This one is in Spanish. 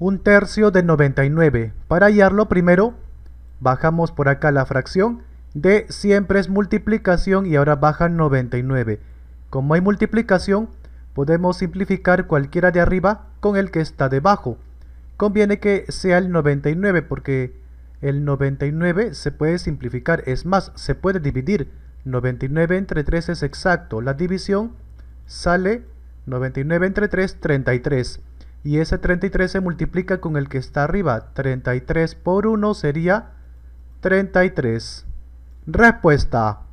un tercio de 99. Para hallarlo primero, bajamos por acá la fracción de siempre es multiplicación y ahora baja 99. Como hay multiplicación, podemos simplificar cualquiera de arriba con el que está debajo. Conviene que sea el 99 porque el 99 se puede simplificar, es más, se puede dividir. 99 entre 3 es exacto, la división sale 99 entre 3, 33 y ese 33 se multiplica con el que está arriba. 33 por 1 sería 33. Respuesta.